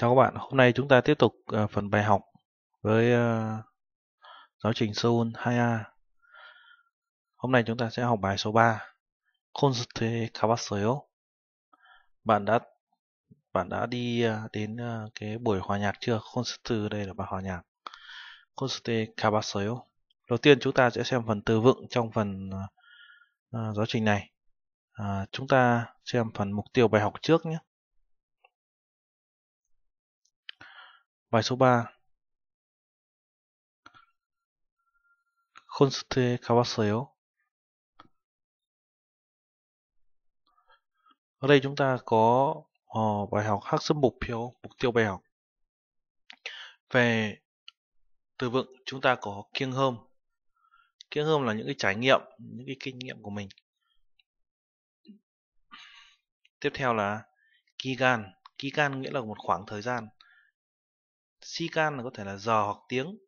Chào các bạn, hôm nay chúng ta tiếp tục ờ, phần bài học với ờ, giáo trình Seoul 2A. Hôm nay chúng ta sẽ học bài số 3, 콘서트에 가봤어요. Bạn đã bạn đã đi ờ, đến cái buổi hòa nhạc chưa? 콘서트 đây là bài hòa nhạc. 콘서트에 가봤어요. Đầu tiên chúng ta sẽ xem phần từ vựng trong phần giáo trình này. chúng ta xem phần mục tiêu bài học trước nhé. Bài số 3 콘스트에 가봤어요. Ở đây chúng ta có uh, bài học 학습 목표, mục tiêu mục tiêu bài học. Về từ vựng chúng ta có kiêng hơm. Kiêng hơm là những cái trải nghiệm, những cái kinh nghiệm của mình. Tiếp theo là kỳ kỳ Kigan nghĩa là một khoảng thời gian si can là có thể là giờ hoặc tiếng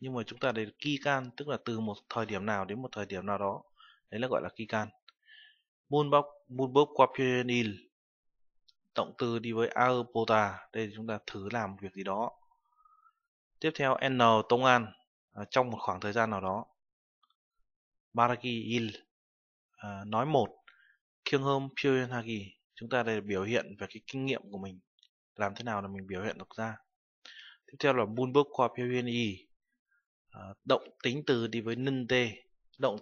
nhưng mà chúng ta để ki can tức là từ một thời điểm nào đến một thời điểm nào đó đấy là gọi là ki can moonbok qua quapionil động từ đi với aopota đây chúng ta thử làm một việc gì đó tiếp theo n tông an à, trong một khoảng thời gian nào đó baraki il à, nói một kiêng hôm pyonhagi chúng ta đây biểu hiện về cái kinh nghiệm của mình làm thế nào là mình biểu hiện được ra tiếp theo là Moonbook qua biểu y động tính từ đi với nâng t động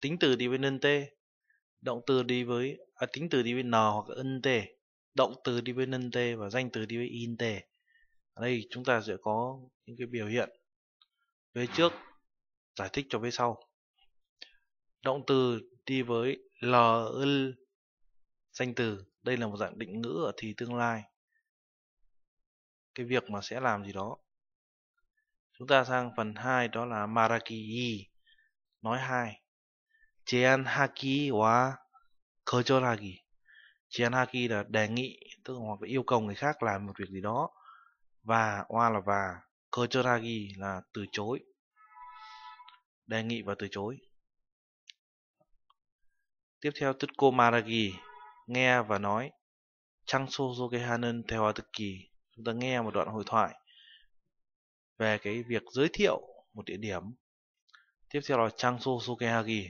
tính từ đi với nâng t động từ đi với à, tính từ đi với n hoặc ân t động từ đi với nâng t và danh từ đi với in t ở đây chúng ta sẽ có những cái biểu hiện về trước giải thích cho về sau động từ đi với l l danh từ đây là một dạng định ngữ ở thì tương lai cái việc mà sẽ làm gì đó chúng ta sang phần 2 đó là maraki nói hai chien haki wa kojonagi chien haki là đề nghị tức là hoặc là yêu cầu người khác làm một việc gì đó và wa là và kojonagi là từ chối đề nghị và từ chối tiếp theo tutko maragi nghe và nói chang sozo kehanen theo thực kỳ chúng ta nghe một đoạn hội thoại về cái việc giới thiệu một địa điểm tiếp theo là Changso Sokehagi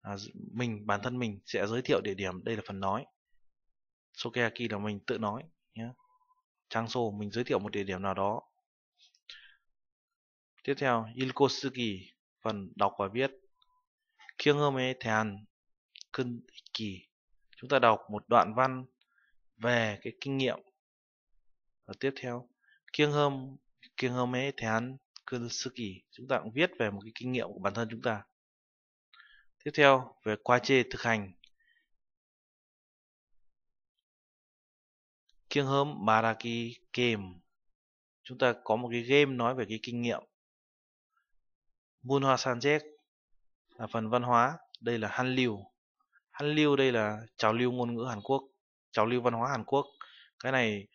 à, mình bản thân mình sẽ giới thiệu địa điểm đây là phần nói Sokehagi là mình tự nói nhé Changso mình giới thiệu một địa điểm nào đó tiếp theo Ilkosuki phần đọc và viết Kyungome Thean Kun chúng ta đọc một đoạn văn về cái kinh nghiệm và tiếp theo kiêng hôm kiêng hôm ấy thế hắn sư kỳ chúng ta cũng viết về một cái kinh nghiệm của bản thân chúng ta tiếp theo về qua trình thực hành kiêng hôm baraki game chúng ta có một cái game nói về cái kinh nghiệm Mun Hoa Sanjek là phần văn hóa, đây là han Lưu. han Lưu đây là trào lưu ngôn ngữ Hàn Quốc, trào lưu văn hóa Hàn Quốc. Cái này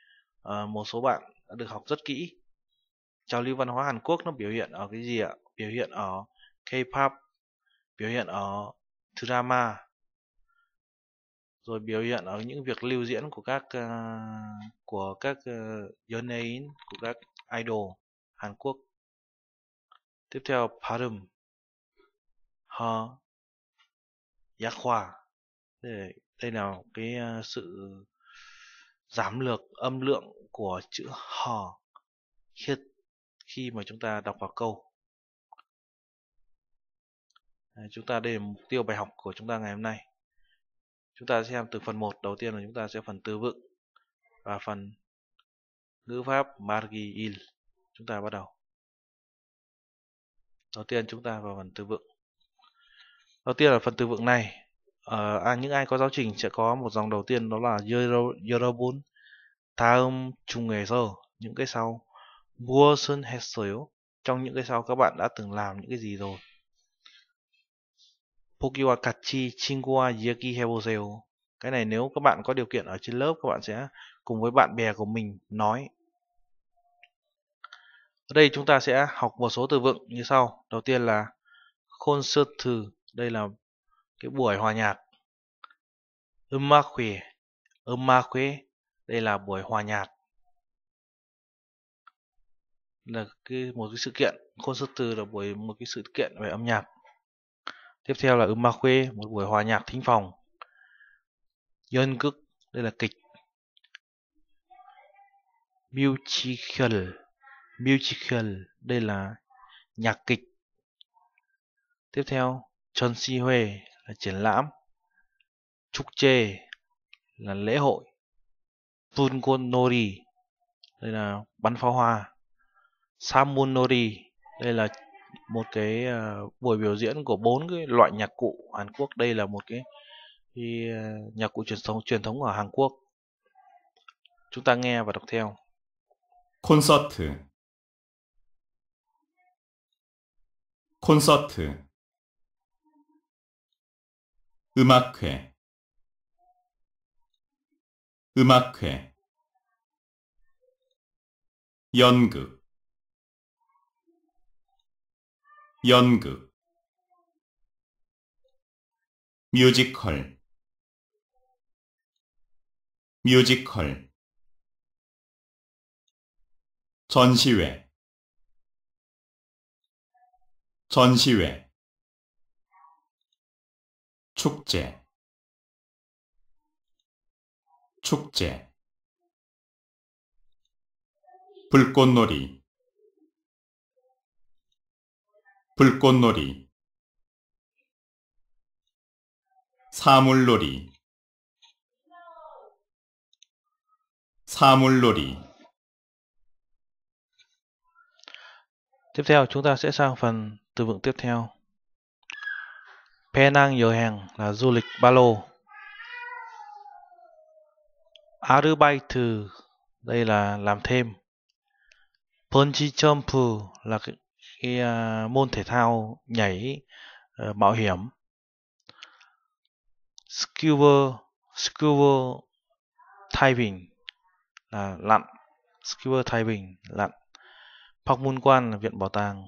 uh, một số bạn đã được học rất kỹ trào lưu văn hóa Hàn Quốc nó biểu hiện ở cái gì ạ biểu hiện ở K-pop biểu hiện ở drama rồi biểu hiện ở những việc lưu diễn của các uh, của các uh, ờ, yeonein của các idol Hàn Quốc tiếp theo parum ha giác đây, đây là cái sự giảm lược âm lượng của chữ hò khi, khi mà chúng ta đọc vào câu. chúng ta đây là mục tiêu bài học của chúng ta ngày hôm nay. Chúng ta xem từ phần 1 đầu tiên là chúng ta sẽ phần từ vựng và phần ngữ pháp il. Chúng ta bắt đầu. Đầu tiên chúng ta vào phần từ vựng. Đầu tiên là phần từ vựng này. Ờ, à, những ai có giáo trình sẽ có một dòng đầu tiên đó là euro euro Yorobun 다음 중에서 những cái sau 무엇은 했어요? Trong những cái sau các bạn đã từng làm những cái gì rồi? Pokiwa 같이 친구와 이야기해 보세요. Cái này nếu các bạn có điều kiện ở trên lớp các bạn sẽ cùng với bạn bè của mình nói. Ở đây chúng ta sẽ học một số từ vựng như sau. Đầu tiên là concert đây là cái buổi hòa nhạc. 음악회, 음악회 đây là buổi hòa nhạc là cái một cái sự kiện khôn concert từ là buổi một cái sự kiện về âm nhạc tiếp theo là Uma Khuê một buổi hòa nhạc thính phòng Nhân cực đây là kịch musical musical đây là nhạc kịch tiếp theo Chon Si Huê là triển lãm Trúc Chê là lễ hội Pungonori đây là bắn pháo hoa Samunori đây là một cái uh, buổi biểu diễn của bốn cái loại nhạc cụ Hàn Quốc đây là một cái, cái uh, nhạc cụ truyền thống truyền thống ở Hàn Quốc chúng ta nghe và đọc theo 콘서트 콘서트 음악회 음악회 연극 연극 뮤지컬 뮤지컬 전시회 전시회 축제 축제 불꽃놀이 불꽃놀이 사물놀이 사물놀이 Tiếp theo chúng ta sẽ sang phần từ vựng tiếp theo. Penang n h là du lịch ba lô. Arbeit đây là làm thêm Bungee Jump là cái, cái uh, môn thể thao nhảy uh, mạo hiểm Scuba Scuba diving là lặn Scuba diving lặn Park Pakmun Quan là viện bảo tàng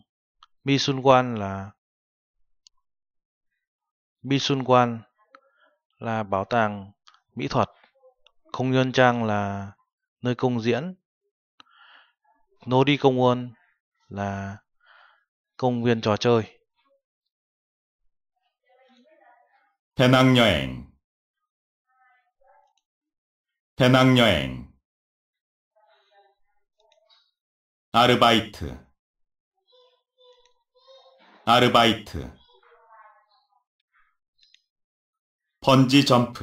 Misun Quan là Misun Quan là bảo tàng mỹ thuật không Nhân Trang là nơi công diễn. Nô đi công quân là công viên trò chơi. 배낭여행 배낭여행 arbeit, arbeit, bungee jump.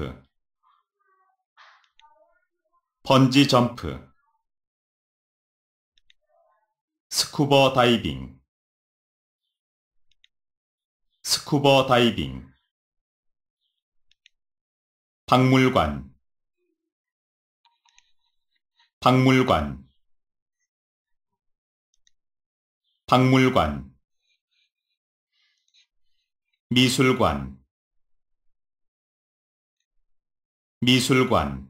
번지 점프 스쿠버 다이빙 스쿠버 다이빙 박물관 박물관 박물관 미술관 미술관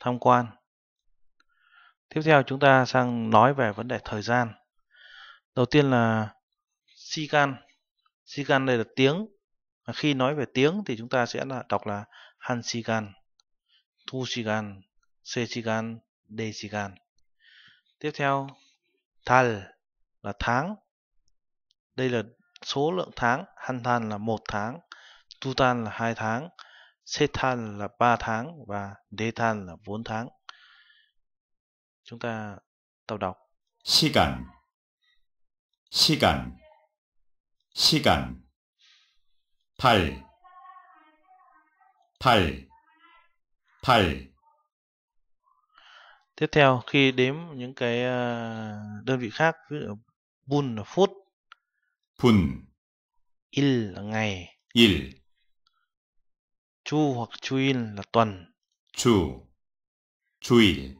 tham quan. Tiếp theo chúng ta sang nói về vấn đề thời gian. Đầu tiên là Sigan. Sigan đây là tiếng. khi nói về tiếng thì chúng ta sẽ là đọc là Han Sigan, Thu Sigan, Se Sigan, De Sigan. Tiếp theo Thal là tháng. Đây là số lượng tháng. Han Than là một tháng. Tu Tan là hai tháng. Setan là 3 tháng và Detan là 4 tháng. Chúng ta đọc đọc. 시간 시간 시간 8 8 8 Tiếp theo khi đếm những cái ờ, đơn vị khác ví dụ bun là phút bun il là ngày il Chu hoặc Chuil là tuần. Chu. Chuil.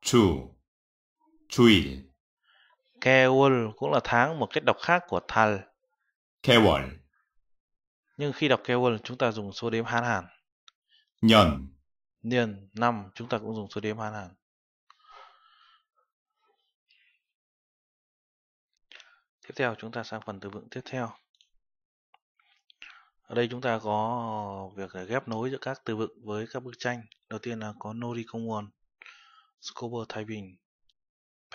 Chu. Chuil. keol cũng là tháng một cách đọc khác của Thal. keol Nhưng khi đọc keol chúng ta dùng số đếm Hán Hàn. Nhân. Niên, năm chúng ta cũng dùng số đếm Hán Hàn. Tiếp theo chúng ta sang phần từ vựng tiếp theo. Ở đây chúng ta có ờ, việc ờ, ghép nối giữa các từ vựng với các bức tranh. Đầu tiên là có Nori Norikomuon, Scober Taiping,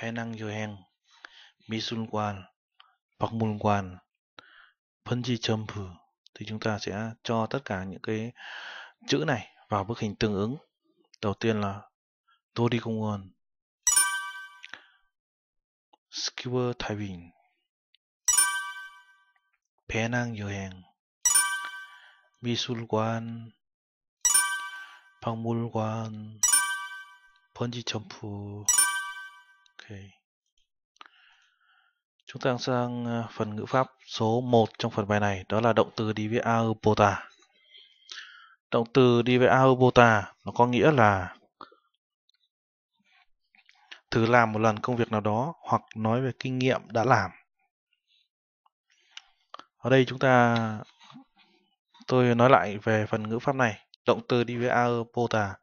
Penang Yohen, Misun Quan, Park Mun Quan, Punji Champu. Thì chúng ta sẽ cho tất cả những cái chữ này vào bức hình tương ứng. Đầu tiên là Nori Norikomuon, Scober Taiping, Penang Yohen, 미술관, 박물관, 번지점프 okay. Chúng ta sang ờ, phần ngữ pháp số 1 trong phần bài này đó là động từ đi với aupota. Động từ đi với aupota nó có nghĩa là thử làm một lần công việc nào đó hoặc nói về kinh nghiệm đã làm. Ở đây chúng ta Tôi nói lại về phần ngữ pháp này, động từ đi với AE POTA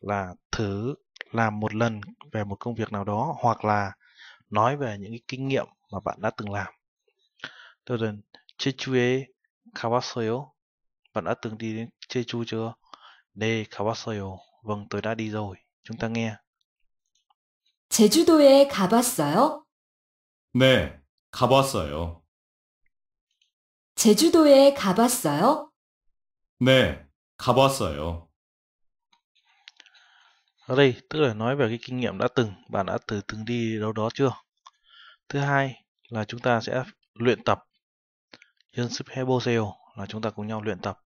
là thử làm một lần về một công việc nào đó hoặc là nói về những cái kinh nghiệm mà bạn đã từng làm. Đơn Jeju Kawasoyo. Bạn đã từng đi đến Jeju chưa? 네, 가봤어요. Vâng, tôi đã đi rồi. Chúng ta nghe. 제주도에 가봤어요? 네, 가봤어요. 제주도에 가봤어요? 네, 가봤어요. Ở đây tức là nói về cái kinh nghiệm đã từng, bạn đã từ từng đi đâu đó chưa? Thứ hai là chúng ta sẽ luyện tập. 연습해보세요 là chúng ta cùng nhau luyện tập.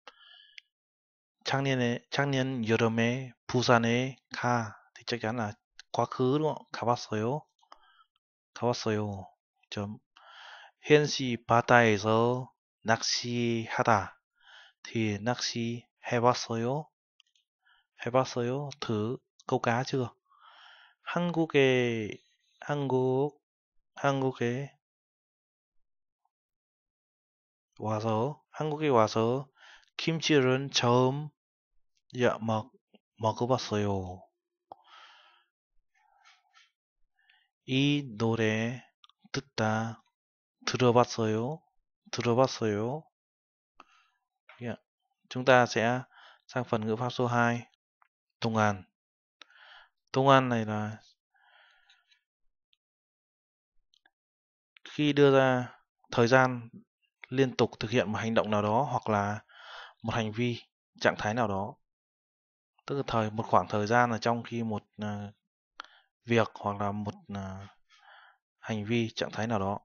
작년에 작년 여름에 부산에 가 thì chắc chắn là quá khứ đúng không? 가봤어요. 가봤어요. 점 현시 바다에서 낚시하다. 뒤에 낚시 해봤어요? 해봤어요? 드 h ử câu 한국에 한국 한국에 와서 한국에 와서 김치를 처음 야, 먹, 먹어봤어요. 이 노래 듣다 들어봤어요. 들어봤어요. Yeah. Chúng ta sẽ sang phần ngữ pháp số 2, 동안. 동안 này là khi đưa ra thời gian liên tục thực hiện một hành động nào đó hoặc là một hành vi, trạng thái nào đó. Tức là thời một khoảng thời gian là trong khi một uh, việc hoặc là một uh, hành vi, trạng thái nào đó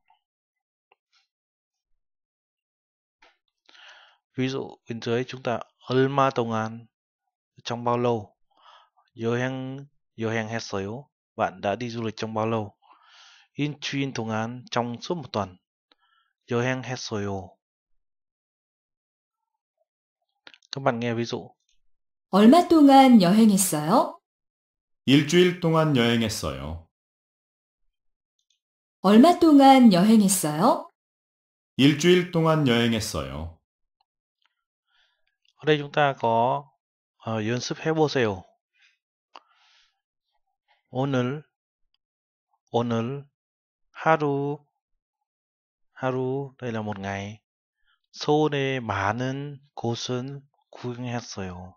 ví dụ bên dưới chúng ta 얼마 동안 trong bao lâu 여행 여행했어요 bạn đã đi du lịch trong bao lâu In 일주일 동안 trong suốt một tuần 여행했어요 các bạn nghe ví dụ 얼마 동안 여행했어요? 일주일 동안 여행했어요. 얼마 동안 여행했어요? 일주일 동안 여행했어요 ở đây chúng ta có uh, 연습 해보세요 오늘 오늘 하루 하루 đây là một ngày 서울의 많은 곳은 구경했어요.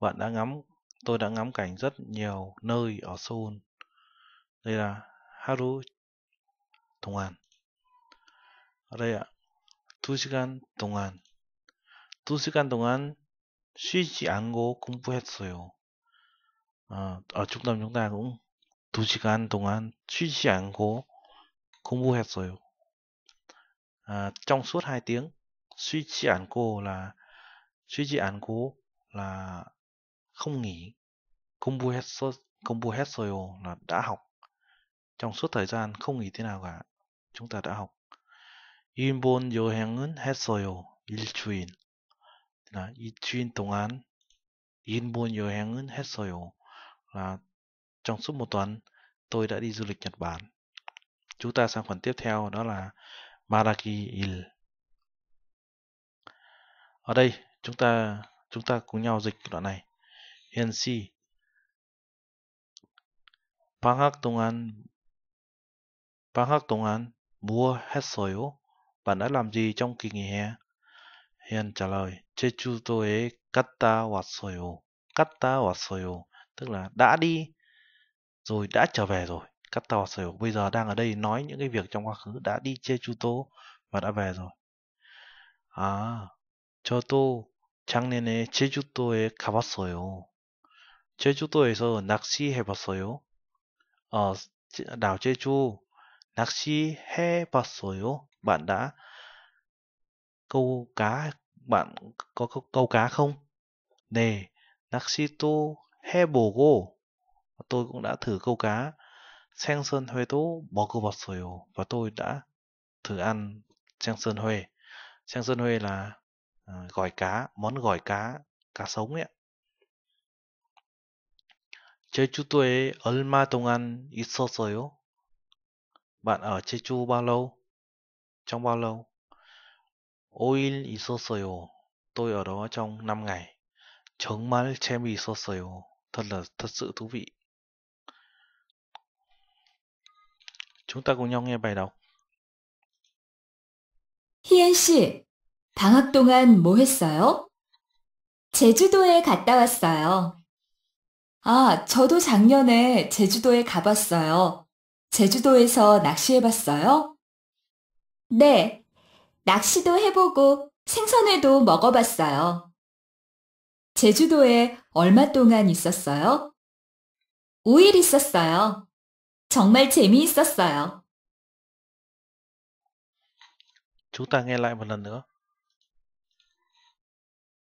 Bạn đã ngắm, tôi đã ngắm cảnh rất nhiều nơi ở Seoul. Đây là 하루 동안. ở đây ạ, 2시간 동안. 두 시간 동안 쉬지 않고 공부했어요. 어, 아, 중담 중담 두 시간 동안 쉬지 않고 공부했어요. 아, trong suốt 2 tiếng 쉬지 않고 là 쉬지 않고 là không nghỉ 공부했어 공부했어요 là đã học trong suốt thời gian không nghỉ thế nào cả chúng ta đã học 일본 여행은 했어요 일주일 라, 이 주인 동안 일본 여행은 했어요. Là trong suốt một tuần tôi đã đi du lịch Nhật Bản. Chúng ta sang phần tiếp theo đó là Maraki Il. Ở đây chúng ta chúng ta cùng nhau dịch đoạn này. Hensi 방학 동안 방학 동안 mua hết 했어요? Bạn đã làm gì trong kỳ nghỉ hè? Hiền trả lời 제주도에 갔다 왔어요. 갔다 왔어요. Tức là đã đi rồi đã trở về rồi. 갔다 왔어요. Bây giờ đang ở đây nói những cái việc trong quá khứ đã đi Jeju 제주도 và đã về rồi. À, 저도 작년에 제주도에 가봤어요. 제주도에서 낚시해봤어요. Ở đảo Jeju 낚시해봤어요. Bạn đã câu cá bạn có câu cá không? Nè, Naxito Hebogo. tôi cũng đã thử câu cá sơn 생선 회도 sồi. và tôi đã thử ăn 생선 huê sơn huê là uh, gỏi cá món gỏi cá cá sống ấy 제주도에 얼마 동안 있었어요? Bạn ở Jeju bao lâu? Trong bao lâu? 5일 있었어요. 또 여러 ở 남 ó n g à y 정말 재미있었어요. Thật là thật sự thú vị. Chúng ta cùng nhau nghe bài đọc. 희엔 씨, 방학 동안 뭐 했어요? 제주도에 갔다 왔어요. 아, 저도 작년에 제주도에 가봤어요. 제주도에서 낚시해봤어요? 네, 낚시도 해보고 생선회도 먹어봤어요. 제주도에 얼마 동안 있었어요? 5일 있었어요. 정말 재미있었어요. Chúng ta n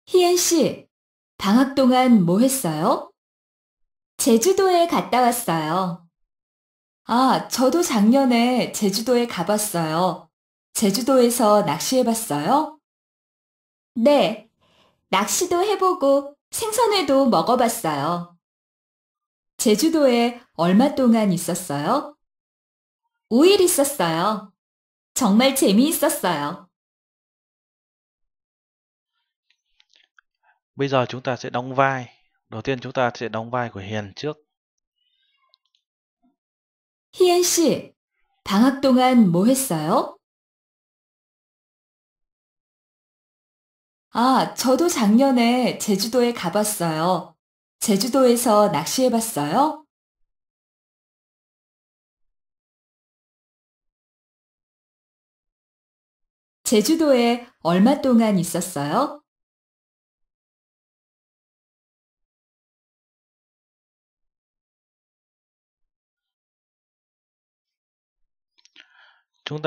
희엔 씨, 방학 동안 뭐 했어요? 제주도에 갔다 왔어요. 아, 저도 작년에 제주도에 가봤어요. 제주도에서 낚시해봤어요? 네, 낚시도 해보고 생선회도 먹어봤어요. 제주도에 얼마 동안 있었어요? 5일 있었어요. 정말 재미있었어요. Bây giờ chúng ta sẽ đóng vai. Đầu tiên chúng ta sẽ đóng vai của Hiền trước. 희엔 씨, 방학 동안 뭐 했어요? 아, 저도 작년에 제주도에 가봤어요. 제주도에서 낚시해봤어요? 제주도에 얼마 동안 있었어요? c h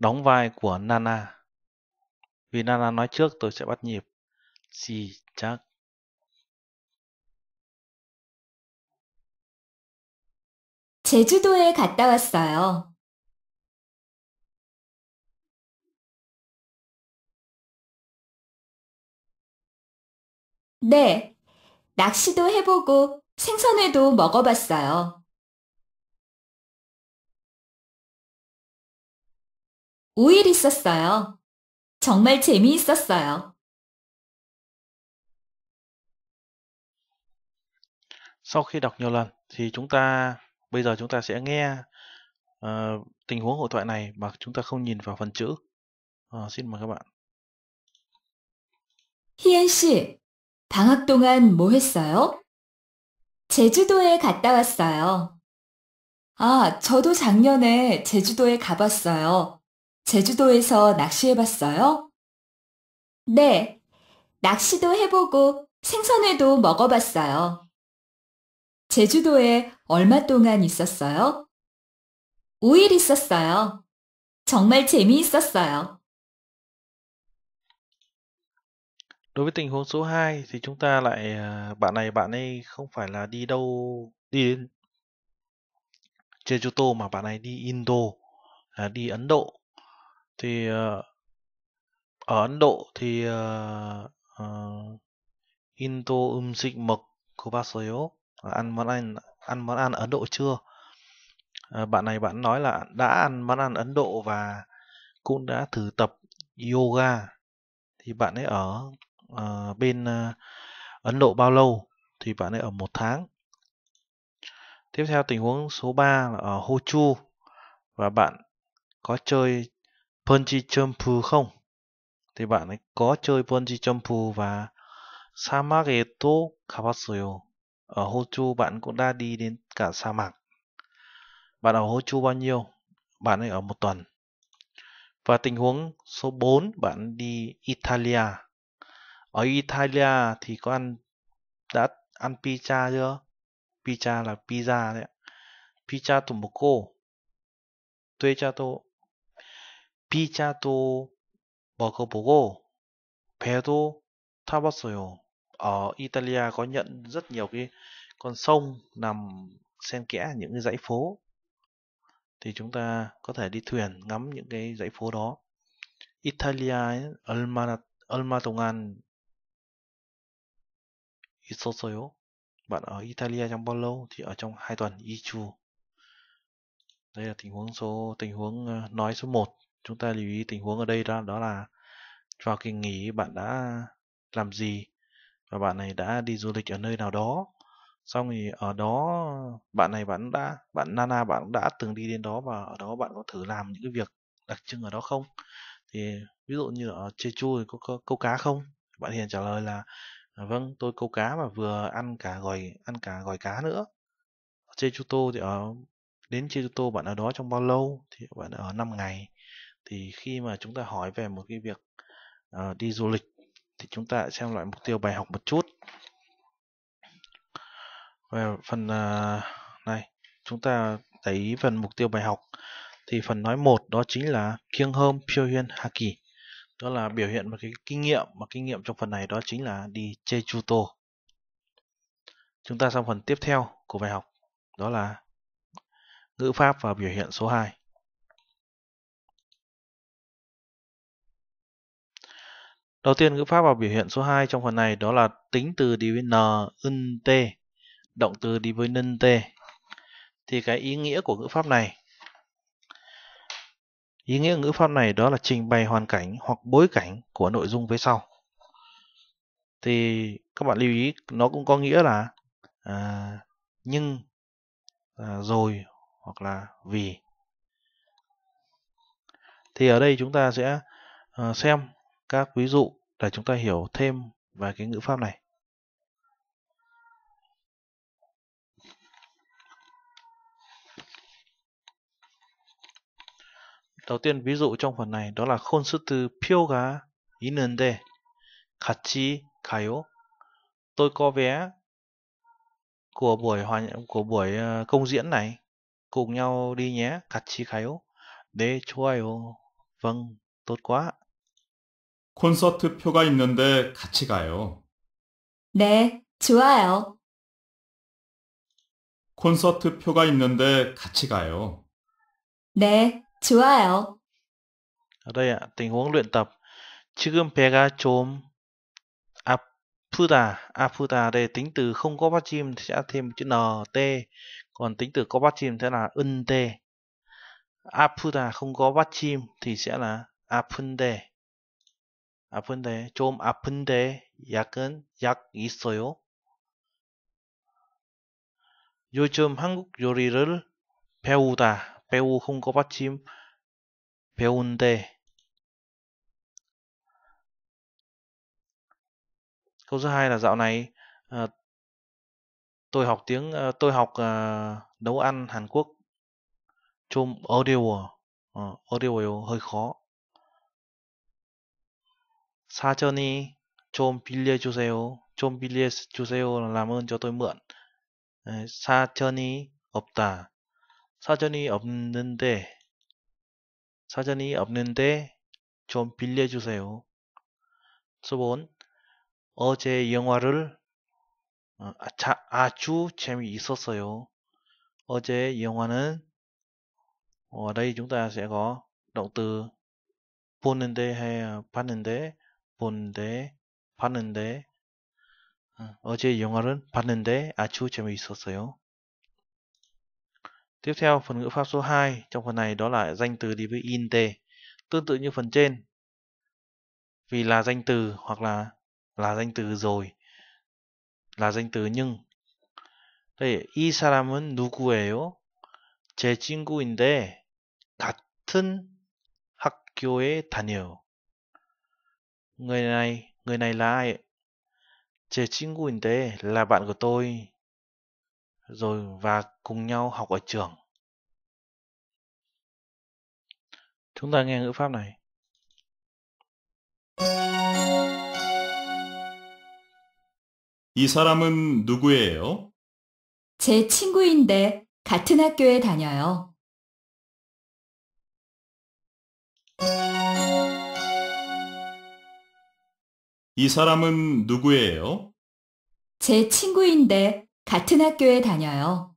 đóng vai của Nana. Vì Nana nói trước tôi sẽ bắt nhịp. Si chắc. 제주도에 갔다 왔어요. 네, 낚시도 해보고 생선회도 먹어봤어요. 오일 있었어요. 정말 재미있었어요. s khi đọc nhiều lần thì chúng ta bây giờ chúng ta sẽ nghe uh, tình huống hội thoại này mà chúng ta không nhìn vào phần chữ. Uh, xin mời các bạn. 희엔 씨, 방학 동안 뭐 했어요? 제주도에 갔다 왔어요. 아, 저도 작년에 제주도에 가봤어요. 제주도에서 낚시해봤어요? 네, 낚시도 해보고 생선회도 먹어봤어요. 제주도에 얼마 동안 있었어요? 5일 있었어요. 정말 재미있었어요. Đối với tình huống số 2 thì chúng ta lại bạn này bạn ấy không phải là đi đâu đi Jejuto mà bạn này đi Indo à, đi Ấn Độ thì ờ, ở Ấn Độ thì uh, ờ, ờ, Into um dịch 먹고 봤어요? ăn món ăn ăn món ăn Ấn Độ chưa? bạn này bạn nói là đã ăn món ăn Ấn Độ và cũng đã thử tập yoga. Thì bạn ấy ở bên Ấn Độ bao lâu? Thì bạn ấy ở một tháng. Tiếp theo tình huống số 3 là ở Hochu và bạn có chơi bungee jump không thì bạn ấy có chơi bungee jump và sa mạc eto kabasoyo ở Hochu bạn cũng đã đi đến cả sa mạc bạn ở Hochu bao nhiêu bạn ấy ở một tuần và tình huống số 4 bạn đi Italia ở Italia thì có ăn đã ăn pizza chưa pizza là pizza đấy pizza tụm một cô tuê cha tô 피자도 먹어보고 배도 타봤어요. Ở Italia có nhận rất nhiều cái con sông nằm xen kẽ những cái dãy phố. Thì chúng ta có thể đi thuyền ngắm những cái dãy phố đó. Italia 얼마나 얼마 동안 있었어요? Bạn ở Italia trong bao lâu? Thì ở trong 2 tuần, Ichu. Đây là tình huống số tình huống ờ, nói số 1 chúng ta lưu ý tình huống ở đây đó, đó là vào kỳ nghỉ bạn đã làm gì và bạn này đã đi du lịch ở nơi nào đó xong thì ở đó bạn này bạn đã bạn Nana bạn đã từng đi đến đó và ở đó bạn có thử làm những cái việc đặc trưng ở đó không thì ví dụ như ở Jeju thì có, có câu cá không bạn Hiền trả lời là à, vâng tôi câu cá và vừa ăn cả gỏi ăn cả gỏi cá nữa Jeju thì ở đến Jeju bạn ở đó trong bao lâu thì bạn ở 5 ngày thì khi mà chúng ta hỏi về một cái việc uh, đi du lịch thì chúng ta xem lại mục tiêu bài học một chút về phần uh, này chúng ta thấy phần mục tiêu bài học thì phần nói một đó chính là kiêng hôm phiêu huyên hà kỳ đó là biểu hiện một cái kinh nghiệm mà kinh nghiệm trong phần này đó chính là đi Jeju tô chúng ta sang phần tiếp theo của bài học đó là ngữ pháp và biểu hiện số 2 Đầu tiên ngữ pháp vào biểu hiện số 2 trong phần này đó là tính từ đi với n, ưng t, động từ đi với nân t. Thì cái ý nghĩa của ngữ pháp này Ý nghĩa ngữ pháp này đó là trình bày hoàn cảnh hoặc bối cảnh của nội dung phía sau. Thì các bạn lưu ý nó cũng có nghĩa là à, nhưng, à, rồi hoặc là vì. Thì ở đây chúng ta sẽ à, xem các ví dụ để chúng ta hiểu thêm về cái ngữ pháp này. Đầu tiên ví dụ trong phần này đó là khôn 콘서트 표가 있는데 같이 가요. Tôi có vé của buổi hòa của buổi ờ, công diễn này cùng nhau đi nhé chi 같이 가요. 네 좋아요. Vâng, tốt quá. 콘서트 표가 있는데 같이 가요. 네, 좋아요. 콘서트 표가 있는데 같이 가요. 네, 좋아요. Ở đây ạ, tình huống luyện tập. 지금 배가 좀 아프다. 아프다 đây tính từ không có bắt chim thì sẽ thêm chữ nt. Còn tính từ có bắt chim sẽ là 은데. 아프다 không có bắt chim thì sẽ là 아픈데. 아픈데, 좀 아픈데 약은 약 있어요? 요즘 한국 요리를 배우다, 배우 홍고받침 배운데 Câu thứ hai là dạo này à, tôi học tiếng à, tôi học à, nấu ăn Hàn Quốc. Chôm audio. À, audio hơi khó. 사전이 좀 빌려주세요. 좀 빌려주세요. 라면 저도 뭐 사전이 없다. 사전이 없는데 사전이 없는데 좀 빌려주세요. 수본 어제 영화를 어, 아, 아주 재미있었어요. 어제 영화는 ở đ â 중 c h 서 n g ta 보는데 해 봤는데 본데 봤는데 어제 영화를 봤는데 아주 재미있었어요. Tiếp theo phần ngữ pháp số 2 trong phần này đó là danh từ đi với in te tương tự như phần trên vì là danh từ hoặc là là danh từ rồi là danh từ nhưng đây 이 사람은 누구예요? 제 친구인데 같은 학교에 다녀요. Người này, người này là ai? Quỳnh Tế là bạn của tôi. Rồi và cùng nhau học ở trường. Chúng ta nghe ngữ pháp này. 이 사람은 누구예요? 제 친구인데 같은 학교에 다녀요. 이 사람은 누구예요? 제 친구인데 같은 학교에 다녀요.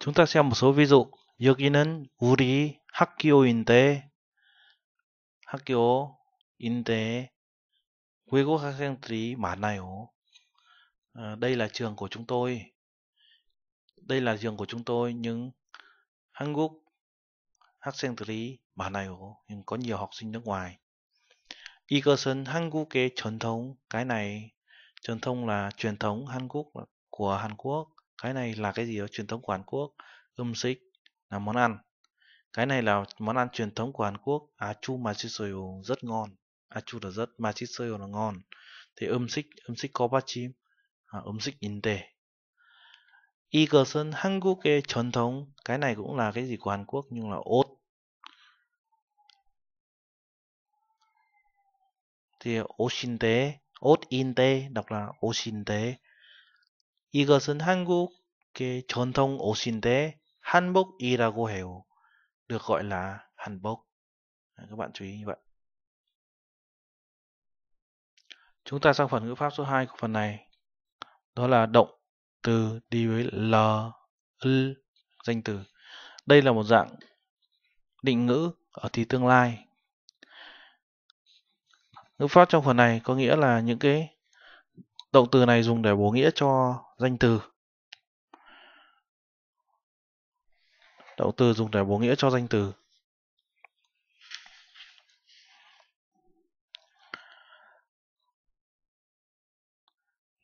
Chúng ta xem một số ví dụ. 여기는 우리 학교인데 학교인데 외국 학생들이 많아요. À, đây là trường của chúng tôi. Đây là trường của chúng tôi nhưng Hanguk 학생들이 많아요. Có nhiều học sinh nước ngoài. y cơ 이것은 한국의 전통. Cái này truyền thống là truyền thống Hàn Quốc của Hàn Quốc. Cái này là cái gì đó truyền thống của Hàn Quốc? 음식 là món ăn. Cái này là món ăn truyền thống của Hàn Quốc. Achu machisoyo rất ngon. Achu là rất, machisoyo là ngon. Thì 음식, 음식 có bát chim. À, in 인데 이것은 한국의 전통 cái này cũng là cái gì của Hàn Quốc nhưng là ốt thì 옷인 tế in tế đọc là 옷인 tế 이것은 한국의 전통 옷인 tế 한복이라고 해요 được gọi là 한복 các bạn chú ý như vậy chúng ta sang phần ngữ pháp số 2 của phần này đó là động từ đi với l, l danh từ. Đây là một dạng định ngữ ở thì tương lai. Ngữ pháp trong phần này có nghĩa là những cái động từ này dùng để bổ nghĩa cho danh từ. Động từ dùng để bổ nghĩa cho danh từ.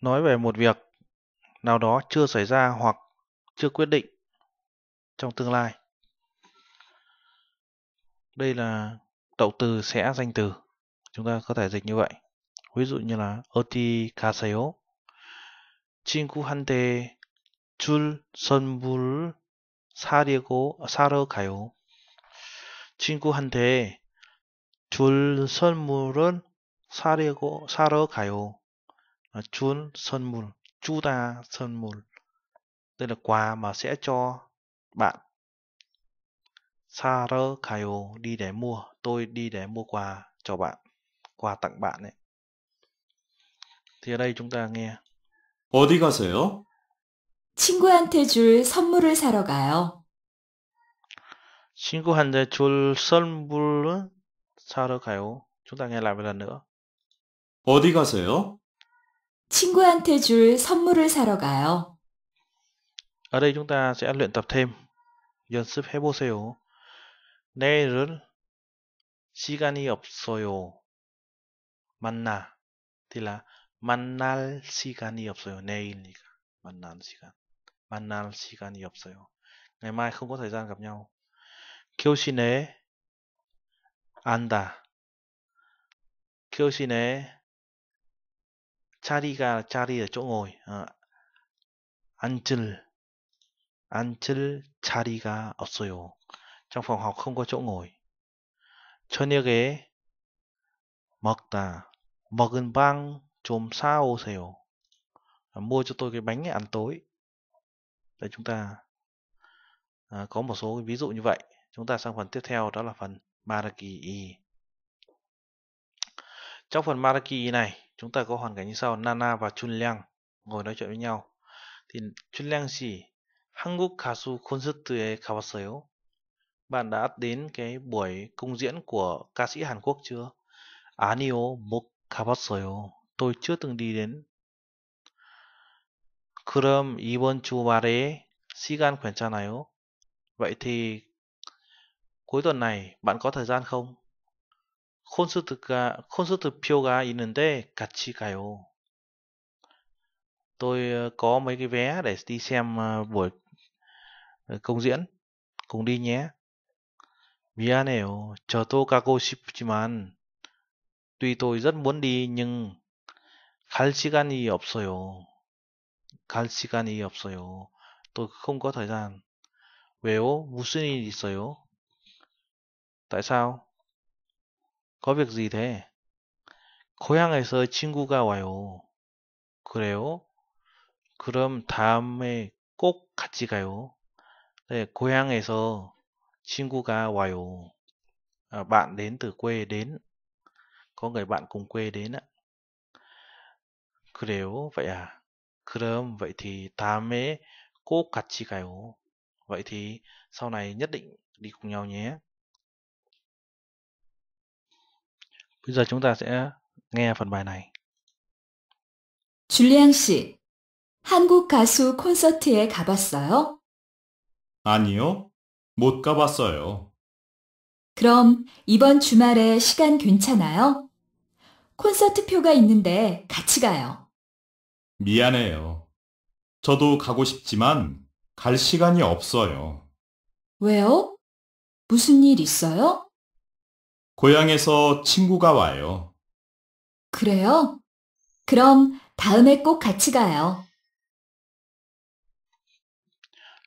Nói về một việc nào đó chưa xảy ra hoặc chưa quyết định trong tương lai. Đây là động từ sẽ danh từ. Chúng ta có thể dịch như vậy. Ví dụ như là 어디 가세요? 친구한테 줄 선물을 사려고 사러 가요. 친구한테 줄 선물을 사려고 사러 가요. 줄 선물 Juda Sun m o n đây là quà mà sẽ cho bạn Sarah Kayo đi để mua tôi đi để mua quà cho bạn quà tặng bạn ấy thì ở đây chúng ta nghe 어디 가세요? 친구한테 줄 선물을 사러 가요. 친구한테 줄 선물을 사러 가요. chúng ta ạ n 어디 가세요? 친구한테 줄 선물을 사러 가요. Ở đây chúng ta sẽ luyện tập thêm. 연습해 보세요. 내일은 시간이 없어요. 만나. 딜라 만날 시간이 없어요. 내일이니까. 만날 시간. 만날 시간이 없어요. Ngày mai không có thời gian gặp nhau. 교신에 안다. 교신에 자리가 자리의 종어이 어, 앉을 앉을 자리가 없어요. trong phòng học không có chỗ ngồi. cho mặc ta mặc 먹다 băng 빵 sao 사오세요. Ờ, mua cho tôi cái bánh ăn tối. Để chúng ta à, có một số ví dụ như vậy. Chúng ta sang phần tiếp theo đó là phần Maraki. Trong phần Maraki này Chúng ta có hoàn cảnh như sau, Nana và Chun Liang ngồi nói chuyện với nhau. Thì Chun Liang chỉ 한국 가수 콘서트에 가봤어요? Bạn đã đến cái buổi công diễn của ca sĩ Hàn Quốc chưa? 아니요, 못 가봤어요. Tôi chưa từng đi đến. 그럼 이번 주말에 시간 괜찮아요? Vậy thì cuối tuần này bạn có thời gian không? 콘서트가 콘서트 표가 있는데 같이 가요. Tôi ờ, có mấy cái vé để đi xem ờ, buổi ờ, công diễn. Cùng đi nhé. 미안해요. 저도 가고 싶지만 tuy tôi rất muốn đi nhưng 갈 시간이 없어요. 갈 시간이 없어요. Tôi không có thời gian. 왜요? 무슨 일 있어요? Tại sao? có việc gì thế? 고향에서 친구가 와요. 그래요? 그럼 다음에 꼭 같이 가요. 네, 고향에서 친구가 와요. À, bạn đến từ quê đến. Có người bạn cùng quê đến ạ. 그래요? Vậy à? 그럼 vậy thì 다음에 꼭 같이 가요. Vậy thì sau này nhất định đi cùng nhau nhé. Bây giờ chúng ta sẽ nghe phần bài này. 줄리안 씨, 한국 가수 콘서트에 가봤어요? 아니요, 못 가봤어요. 그럼 이번 주말에 시간 괜찮아요? 콘서트 표가 있는데 같이 가요. 미안해요. 저도 가고 싶지만 갈 시간이 없어요. 왜요? 무슨 일 있어요? 고향에서 친구가 와요. 그래요? 그럼 다음에 꼭 같이 가요.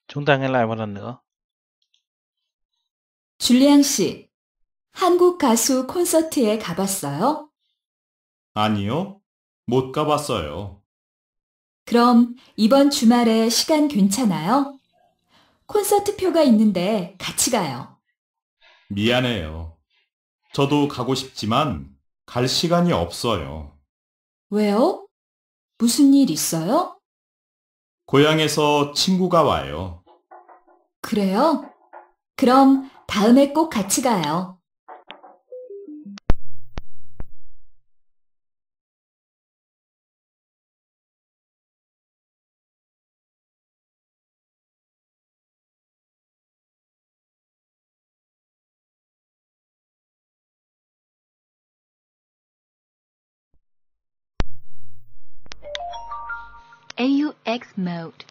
Chúng ta n 줄리앙 씨, 한국 가수 콘서트에 가봤어요? 아니요, 못 가봤어요. 그럼 이번 주말에 시간 괜찮아요? 콘서트표가 있는데 같이 가요. 미안해요. 저도 가고 싶지만 갈 시간이 없어요. 왜요? 무슨 일 있어요? 고향에서 친구가 와요. 그래요? 그럼 다음에 꼭 같이 가요. X mode.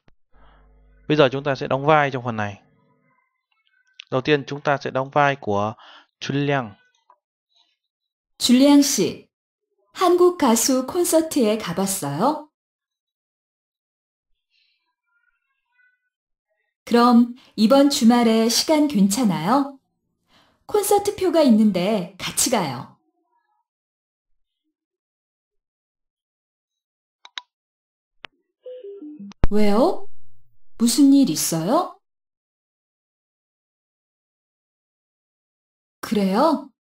Bây giờ chúng ta sẽ đóng vai trong phần này. Đầu tiên chúng ta sẽ đóng vai của 줄량. 줄량 씨, 한국 가수 콘서트에 가봤어요? 그럼 이번 주말에 시간 괜찮아요? 콘서트 표가 있는데 같이 가요. 왜요? 무슨 일 있어요? 그래요?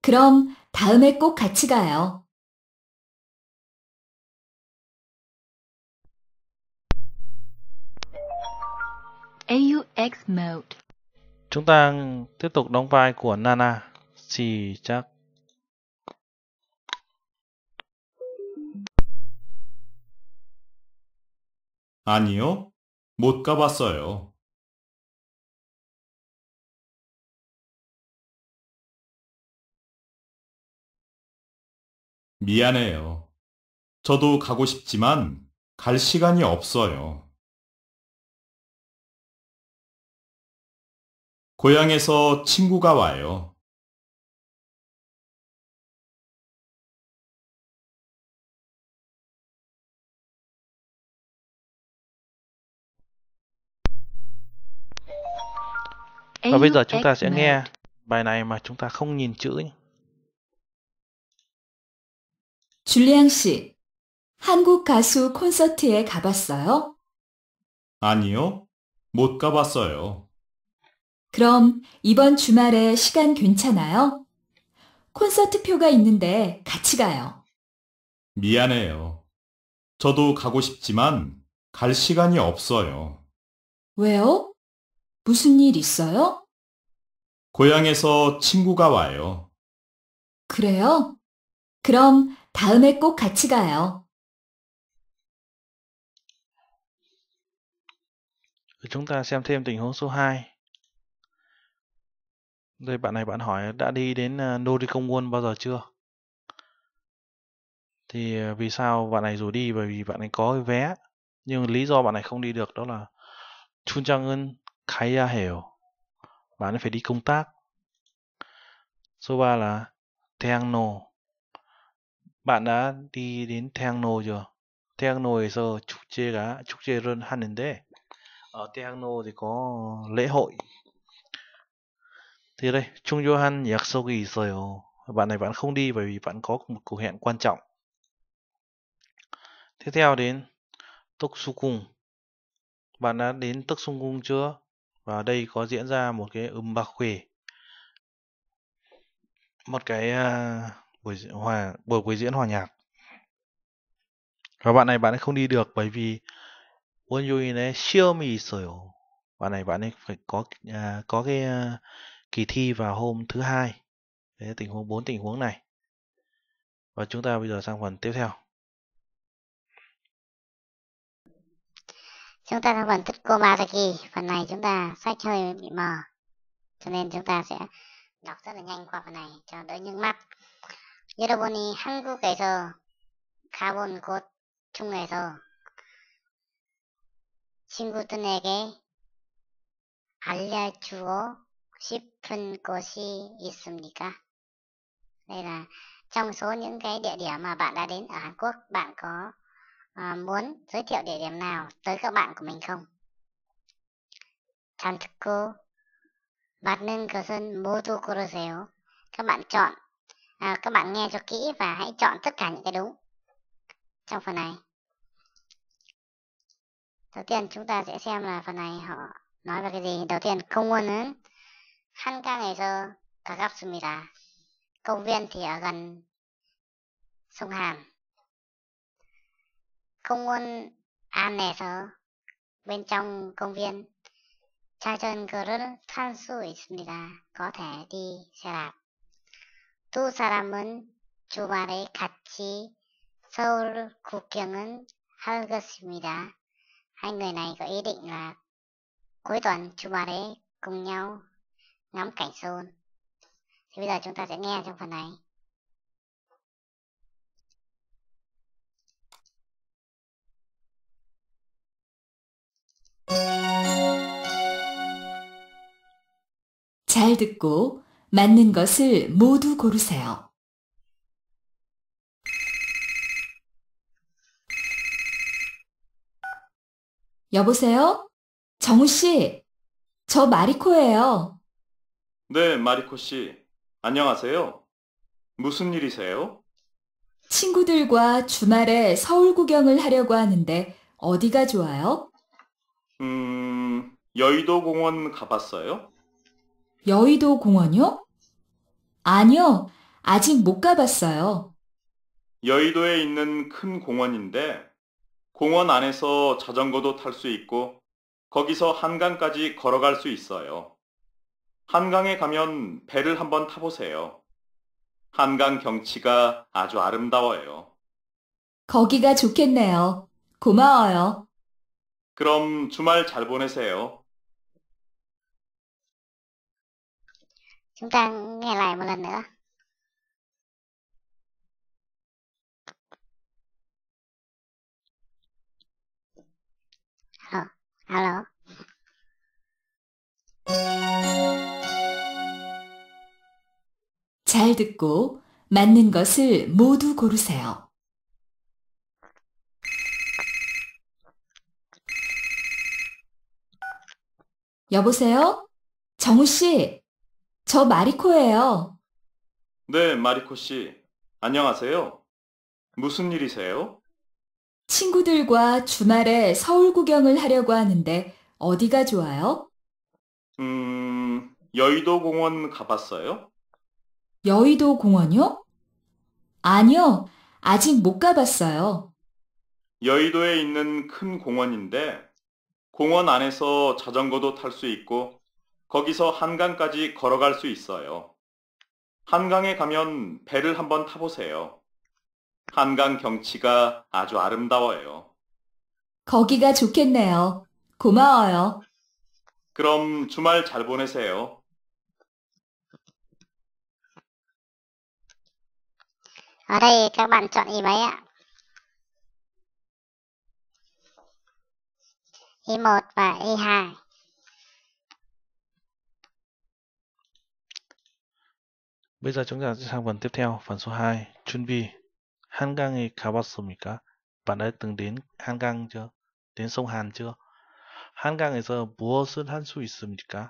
그럼 다음에 꼭 같이 가요. AUX mode. Chúng ta tiếp tục đóng vai của Nana. She chắc 아니요, 못 가봤어요. 미안해요. 저도 가고 싶지만 갈 시간이 없어요. 고향에서 친구가 와요. Và bây giờ chúng ta sẽ nghe bài này mà chúng ta không nhìn chữ nhé. 줄리앙 씨, 한국 가수 콘서트에 가봤어요? 아니요, 못 가봤어요. 그럼 이번 주말에 시간 괜찮아요? 콘서트표가 있는데 같이 가요. 미안해요. 저도 가고 싶지만 갈 시간이 없어요. 왜요? 무슨 일 있어요? 고향에서 친구가 와요. 그래요? 그럼 다음에 꼭 같이 가요. Chúng ta xem thêm tình huống số 2. Đây bạn này bạn hỏi đã đi đến ờ, Noricom World bao giờ chưa? Thì ờ, vì sao bạn này rủ đi? Bởi vì bạn này có vé. Nhưng lý do bạn này không đi được đó là Chunchang은 Kai ra hiểu. Bạn phải đi công tác. Số 3 là Theang Nô. Bạn đã đi đến Theang Nô chưa? Theang Nô 에서 축제가 축제를 하는데 ở Theang Nô thì có lễ hội. Thì đây, Chung Johan 약속이 있어요. Bạn này bạn không đi bởi vì bạn có một cuộc hẹn quan trọng. Tiếp theo đến Tok Su Cung. Bạn đã đến Tok Su Cung chưa? và đây có diễn ra một cái âm um bạc khủy một cái uh, buổi hòa buổi buổi diễn hòa nhạc và bạn này bạn ấy không đi được bởi vì Won Yui này siêu mì sửa bạn này bạn ấy phải có uh, có cái uh, kỳ thi vào hôm thứ hai đấy tình huống bốn tình huống này và chúng ta bây giờ sang phần tiếp theo Chúng ta đang phần thích Komataki, phần này chúng ta sách hơi bị mờ. Cho nên chúng ta sẽ đọc rất là nhanh qua phần này cho đỡ nhức mắt. 여러분이 한국에서 가본 곳 중에서 친구들에게 알려주고 싶은 곳이 있습니까? Đây là trong số những cái địa điểm mà bạn đã đến ở Hàn Quốc, bạn có à, muốn giới thiệu địa điểm nào tới các bạn của mình không? Tantuko Batnung Kersen Motu Koroseo Các bạn chọn à, Các bạn nghe cho kỹ và hãy chọn tất cả những cái đúng Trong phần này Đầu tiên chúng ta sẽ xem là phần này họ nói về cái gì Đầu tiên công quân ấn Hanka ngày giờ Kagapsumira Công viên thì ở gần sông Hàn không muốn an nè sờ bên trong công viên 차전 거를 탈수 있습니다. 거대 디 세랍. 두 사람은 주말에 같이 서울 국경은 할 것입니다. Hai người này có ý định là cuối tuần 주말에 cùng nhau ngắm cảnh Seoul. Thì bây giờ chúng ta sẽ nghe trong phần này. 잘 듣고 맞는 것을 모두 고르세요. 여보세요? 정우 씨, 저 마리코예요. 네, 마리코 씨. 안녕하세요. 무슨 일이세요? 친구들과 주말에 서울 구경을 하려고 하는데 어디가 좋아요? 음, 여의도 공원 가봤어요? 여의도 공원요? 아니요, 아직 못 가봤어요. 여의도에 있는 큰 공원인데 공원 안에서 자전거도 탈 수 있고 거기서 한강까지 걸어갈 수 있어요. 한강에 가면 배를 한번 타보세요. 한강 경치가 아주 아름다워요. 거기가 좋겠네요. 고마워요. 그럼 주말 잘 보내세요. Chúng ta nghe lại một lần nữa. Hello. Hello. 잘 듣고 맞는 것을 모두 고르세요. 여보세요? 정우 씨, 저 마리코예요. 네, 마리코 씨. 안녕하세요. 무슨 일이세요? 친구들과 주말에 서울 구경을 하려고 하는데 어디가 좋아요? 음, 여의도 공원 가봤어요? 여의도 공원요? 아니요, 아직 못 가봤어요. 여의도에 있는 큰 공원인데 공원 안에서 자전거도 탈 수 있고 거기서 한강까지 걸어갈 수 있어요. 한강에 가면 배를 한번 타보세요. 한강 경치가 아주 아름다워요. 거기가 좋겠네요. 고마워요. 그럼 주말 잘 보내세요. ở đây các b Y1 và Y2. Bây giờ chúng ta sẽ sang phần tiếp theo, phần số 2, chuẩn bị. Hàn 한강에 가봤습니까? Bạn đã từng đến Hàn Gang chưa? Đến sông Hàn chưa? Hàn Gang 한강에서 무엇을 할 Hàn 있습니까?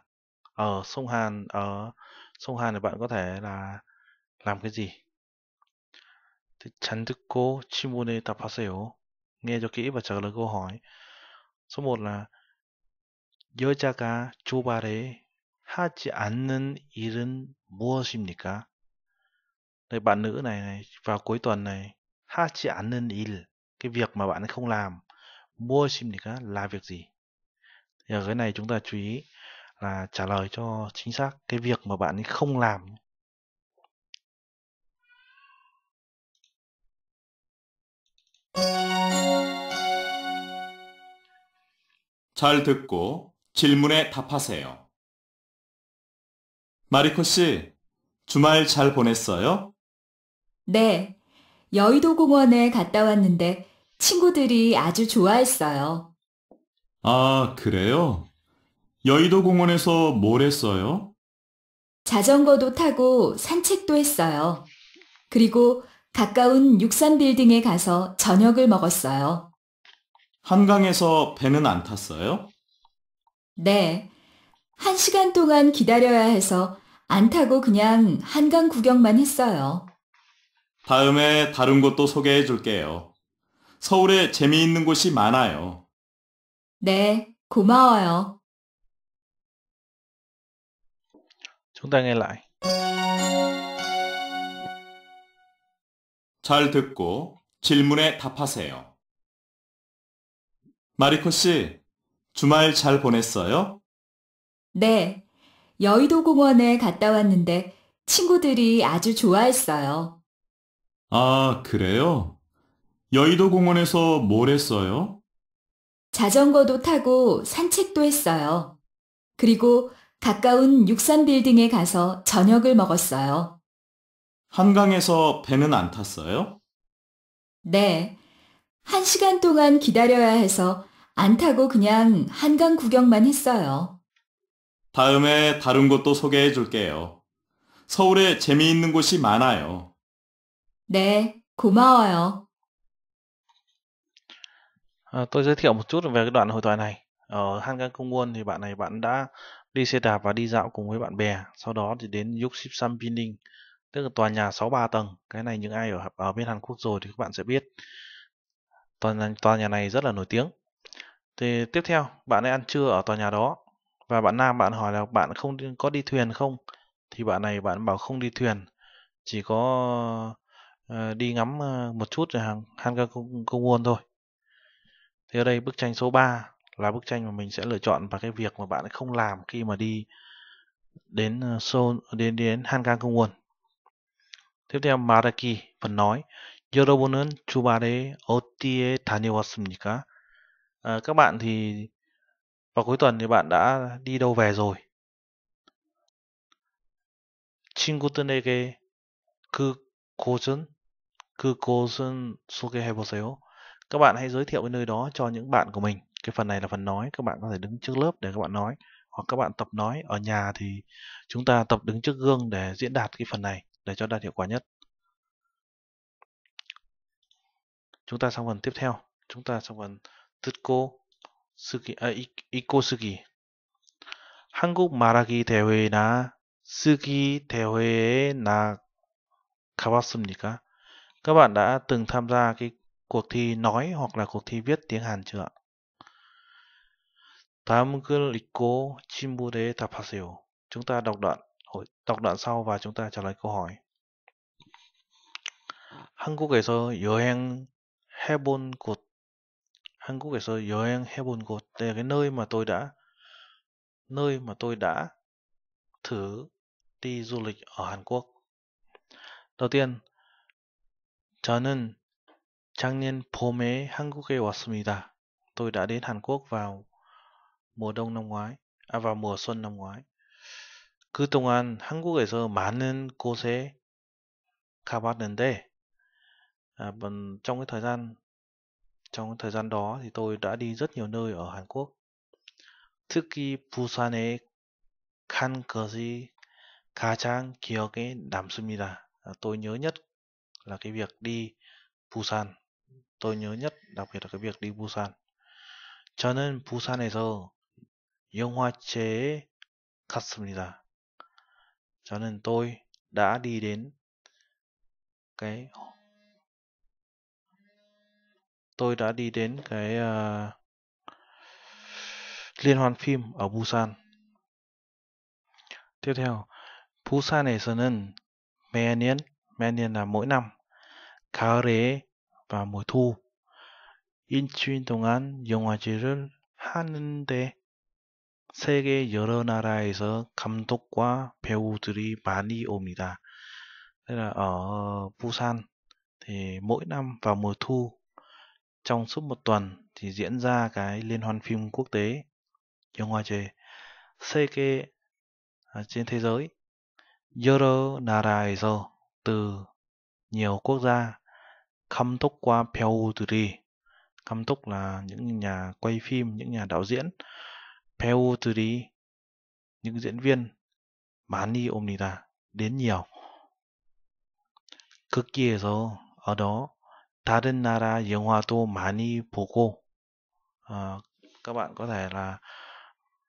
Ở sông Hàn, ở sông Hàn thì bạn có thể là làm cái gì? 잔 듣고 질문에 답하세요. Nghe cho kỹ và trả lời câu hỏi số 1 là 여자가 조발에 하지 않는 일은 무엇입니까? Đây, bạn nữ này, này vào cuối tuần này 하지 않는 일 cái việc mà bạn không làm 무엇입니까 là việc gì? Thì ở cái này chúng ta chú ý là trả lời cho chính xác cái việc mà bạn không làm 잘 듣고 질문에 답하세요. 마리코 씨, 주말 잘 보냈어요? 네. 여의도 공원에 갔다 왔는데 친구들이 아주 좋아했어요. 아, 그래요? 여의도 공원에서 뭘 했어요? 자전거도 타고 산책도 했어요. 그리고 가까운 63빌딩에 가서 저녁을 먹었어요. 한강에서 배는 안 탔어요? 네. 한 시간 동안 기다려야 해서 안 타고 그냥 한강 구경만 했어요. 다음에 다른 곳도 소개해 줄게요. 서울에 재미있는 곳이 많아요. 네, 고마워요. Chúng 잘 듣고 질문에 답하세요. 마리코 씨, 주말 잘 보냈어요? 네. 여의도 공원에 갔다 왔는데 친구들이 아주 좋아했어요. 아, 그래요? 여의도 공원에서 뭘 했어요? 자전거도 타고 산책도 했어요. 그리고 가까운 육산빌딩에 가서 저녁을 먹었어요. 한강에서 배는 안 탔어요? 네. 한 시간 동안 기다려야 해서 안 타고 그냥 한강 구경만 했어요. 다음에 다른 곳도 소개해 줄게요. 서울에 재미있는 곳이 많아요. 네, 고마워요. À, tôi giới thiệu một chút về cái đoạn hội thoại này. Ở Hangang Công Quân thì bạn này bạn đã đi xe đạp và đi dạo cùng với bạn bè. Sau đó thì đến Yuksipsam Bining, tức là tòa nhà 63 tầng. Cái này những ai ở ở bên Hàn Quốc rồi thì các bạn sẽ biết. Tòa tòa nhà này rất là nổi tiếng. Thì tiếp theo, bạn ấy ăn trưa ở tòa nhà đó và bạn Nam bạn hỏi là bạn không có đi thuyền không? Thì bạn này bạn bảo không đi thuyền, chỉ có uh, đi ngắm uh, một chút ở hàng Hanga Kowon thôi. Thì ở đây bức tranh số 3 là bức tranh mà mình sẽ lựa chọn và cái việc mà bạn không làm khi mà đi đến ờ, Seoul đến đến Hanga Kowon. Tiếp theo Maraki phần nói 여러분은 주말에 어디에 다녀왔습니까? À, các bạn thì vào cuối tuần thì bạn đã đi đâu về rồi? 친구들에게 그 곳은 그 곳은 소개해 보세요. Các bạn hãy giới thiệu cái nơi đó cho những bạn của mình. Cái phần này là phần nói, các bạn có thể đứng trước lớp để các bạn nói hoặc các bạn tập nói ở nhà thì chúng ta tập đứng trước gương để diễn đạt cái phần này để cho đạt hiệu quả nhất. chúng ta sang phần tiếp theo chúng ta sang phần 듣고 쓰기 아 읽, 읽고 쓰기 한국 말하기 대회나 쓰기 대회에 나 가봤습니까? Các bạn đã từng tham gia cái cuộc thi nói hoặc là cuộc thi viết tiếng Hàn chưa ạ? 다음 글 읽고 친구에 답하세요. Chúng ta đọc đoạn đọc đoạn sau và chúng ta trả lời câu hỏi. 한국에서 여행 해본 곳 한국에서 여행해본 곳 đây là cái nơi mà tôi đã nơi mà tôi đã thử đi du lịch ở Hàn Quốc đầu tiên 저는 작년 봄에 한국에 왔습니다. Tôi đã đến Hàn Quốc vào mùa đông năm ngoái, à vào mùa xuân năm ngoái. 그동안 한국에서 많은 곳에 가봤는데 à, vâng, trong cái thời gian trong cái thời gian đó thì tôi đã đi rất nhiều nơi ở Hàn Quốc 특히 부산에 간 것이 가장 기억에 남습니다. À, tôi nhớ nhất là cái việc đi Busan. Tôi nhớ nhất đặc biệt là cái việc đi Busan. 저는 부산에서 영화제에 갔습니다. 저는 tôi đã đi đến cái tôi đã đi đến cái uh, liên hoan phim ở Busan. Tiếp theo, Busan này Busan에서는 매년 매년 là mỗi năm 가을에 và mùa thu 일주일 동안 영화제를 하는데 세계 여러 나라에서 감독과 배우들이 많이 옵니다. Đây là ở Busan thì mỗi năm vào mùa thu trong suốt một tuần thì diễn ra cái liên hoan phim quốc tế cho ngoài trời CK à, trên thế giới Yoro Naraizo từ nhiều quốc gia khâm túc qua Peo Peutri khâm túc là những nhà quay phim những nhà đạo diễn Peo Peutri những diễn viên Mani Omnita đến nhiều cực kỳ rồi ở đó 다른 나라 영화도 많이 보고 à, các bạn có thể là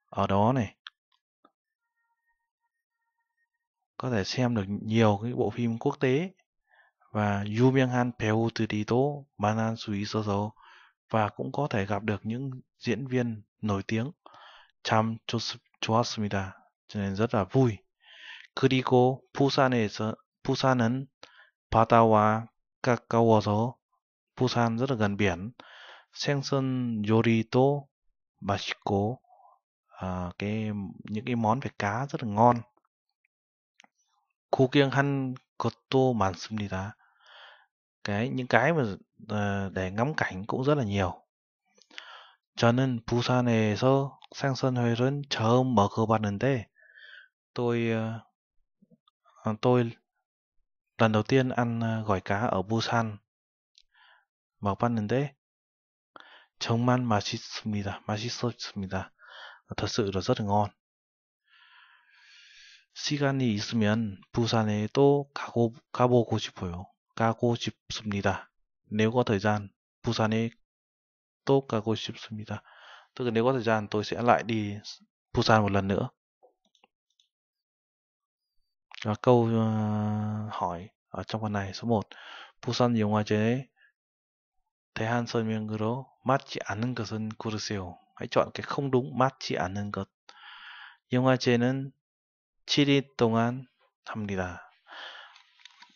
ở đó này có thể xem được nhiều cái bộ phim quốc tế và Yu Yumianghan Peo từ đi tố Banan Sui Sơ Sơ và cũng có thể gặp được những diễn viên nổi tiếng Cham cho nên rất là vui. 그리고 부산에서 부산은 바다와 가까워서 Busan rất là gần biển Sengson Yorito Bashiko à, cái những cái món về cá rất là ngon khu kiêng hăn có tô cái những cái mà à, để ngắm cảnh cũng rất là nhiều cho nên Busan mở cửa 처음 먹어봤는데 tôi à, à, tôi lần đầu tiên ăn à, gỏi cá ở Busan 먹봤는데 정말 맛있습니다. 맛있었습니다. thật là rất ngon. 시간이 있으면 부산에 또 가고, 가보고 싶어요. 가고 싶습니다. Nếu có thời gian, 부산에 또 가고 싶습니다. Tức là nếu có thời gian tôi sẽ lại đi Busan một lần nữa. Và câu uh, hỏi ở trong phần này số 1. Busan nhiều ngoài chế 대한 설명으로 맞지 않는 것은 고르세요. Hãy chọn cái không đúng 맞지 않는 것. 영화제는 7일 동안 합니다.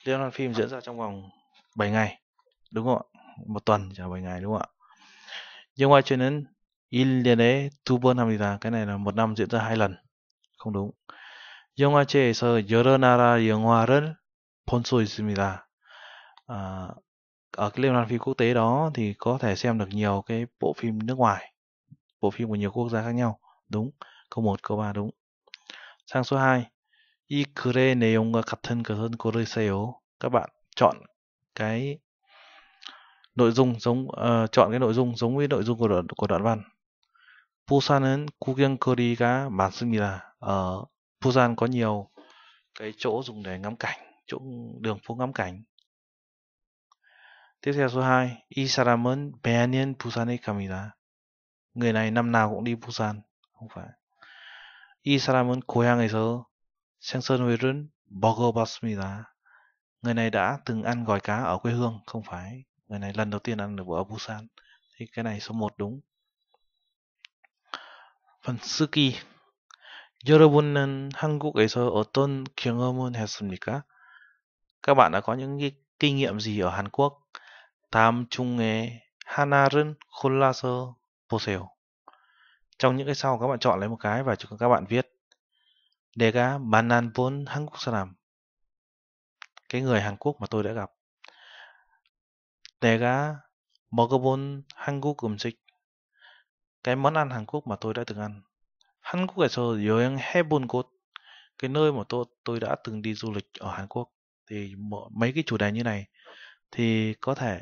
liên phim diễn ra trong vòng 7 ngày. Đúng không ạ? Một tuần chả 7 ngày đúng không ạ? 영화제는 1년에 두 번 합니다. Cái này là một năm diễn ra hai lần. Không đúng. 영화제에서 여러 나라 영화를 본수 있습니다. 아, ở cái liên hoan phim quốc tế đó thì có thể xem được nhiều cái bộ phim nước ngoài bộ phim của nhiều quốc gia khác nhau đúng câu 1 câu 3 đúng sang số 2이 글의 내용과 같은 것은 고르세요 các bạn chọn cái nội dung giống uh, chọn cái nội dung giống với nội dung của đoạn của đoạn văn Busan은 구경거리가 많습니다. Ở Busan có nhiều cái chỗ dùng để ngắm cảnh, chỗ đường phố ngắm cảnh. Tiếp theo số 2, 이 사람은 매년 부산에 갑니다. Người này năm nào cũng đi Busan. Không phải. 이 사람은 고향에서 생선회를 먹어봤습니다. Người này đã từng ăn gỏi cá ở quê hương. Không phải. Người này lần đầu tiên ăn được ở Busan. Thì cái này số 1 đúng. Phần Suki 여러분은 한국에서 어떤 경험을 했습니까? Các bạn đã có những cái kinh nghiệm gì ở Hàn Quốc? 다음 중에 하나를 골라서 보세요. Trong những cái sau các bạn chọn lấy một cái và các bạn viết 내가 만난 본 한국 사람 cái người Hàn Quốc mà tôi đã gặp. 내가 먹어본 한국 음식 cái món ăn Hàn Quốc mà tôi đã từng ăn. 한국에서 여행해본 곳 cái nơi mà tôi tôi đã từng đi du lịch ở Hàn Quốc thì mấy cái chủ đề như này thì có thể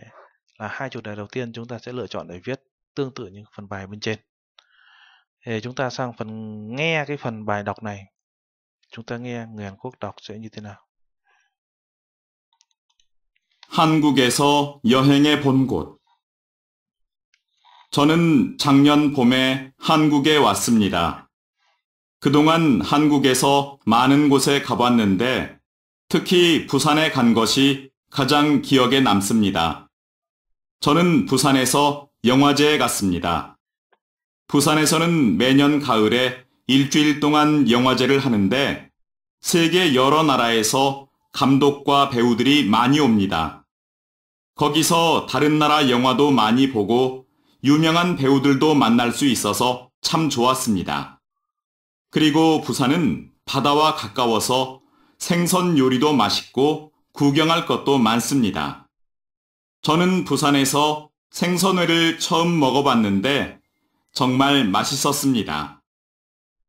là hai chủ đề đầu tiên chúng ta sẽ lựa chọn để viết tương tự như phần bài bên trên thì chúng ta sang phần nghe cái phần bài đọc này chúng ta nghe người Hàn Quốc đọc sẽ như thế nào 한국에서 여행해 본 곳. 저는 작년 봄에 한국에 왔습니다. 그동안 한국에서 많은 곳에 가봤는데 특히 부산에 간 것이 가장 기억에 남습니다. 저는 부산에서 영화제에 갔습니다. 부산에서는 매년 가을에 일주일 동안 영화제를 하는데 세계 여러 나라에서 감독과 배우들이 많이 옵니다. 거기서 다른 나라 영화도 많이 보고 유명한 배우들도 만날 수 있어서 참 좋았습니다. 그리고 부산은 바다와 가까워서 생선 요리도 맛있고 구경할 것도 많습니다. 저는 부산에서 생선회를 처음 먹어봤는데 정말 맛있었습니다.